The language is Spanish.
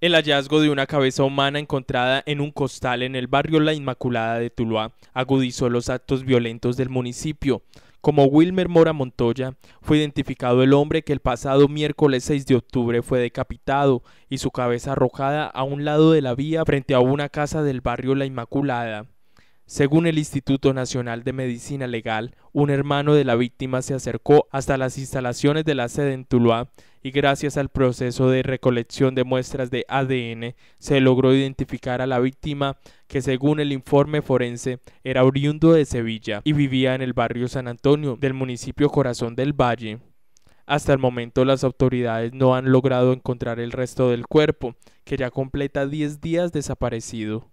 El hallazgo de una cabeza humana encontrada en un costal en el barrio La Inmaculada de Tuluá agudizó los actos violentos del municipio. Como Wilmer Mora Montoya, fue identificado el hombre que el pasado miércoles 6 de octubre fue decapitado y su cabeza arrojada a un lado de la vía frente a una casa del barrio La Inmaculada. Según el Instituto Nacional de Medicina Legal, un hermano de la víctima se acercó hasta las instalaciones de la sede en Tuluá y gracias al proceso de recolección de muestras de ADN se logró identificar a la víctima que según el informe forense era oriundo de Sevilla y vivía en el barrio San Antonio del municipio Corazón del Valle. Hasta el momento las autoridades no han logrado encontrar el resto del cuerpo, que ya completa 10 días desaparecido.